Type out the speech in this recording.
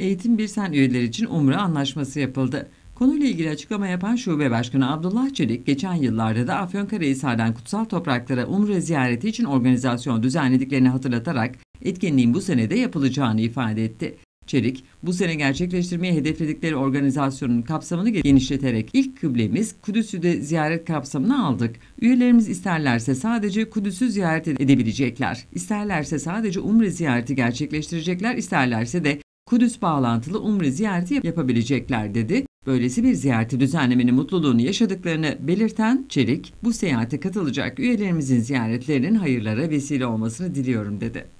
Eğitim Birsen üyeleri için Umre anlaşması yapıldı. Konuyla ilgili açıklama yapan Şube Başkanı Abdullah Çelik, geçen yıllarda da Afyonkarahisar'dan kutsal topraklara Umre ziyareti için organizasyon düzenlediklerini hatırlatarak etkinliğin bu senede yapılacağını ifade etti. Çelik, bu sene gerçekleştirmeye hedefledikleri organizasyonun kapsamını genişleterek ilk kıblemiz Kudüs'ü de ziyaret kapsamına aldık. Üyelerimiz isterlerse sadece Kudüs'ü ziyaret edebilecekler. isterlerse sadece Umre ziyareti gerçekleştirecekler, isterlerse de Kudüs bağlantılı umre ziyareti yapabilecekler dedi. Böylesi bir ziyareti düzenlemenin mutluluğunu yaşadıklarını belirten Çelik, bu seyahate katılacak üyelerimizin ziyaretlerinin hayırlara vesile olmasını diliyorum dedi.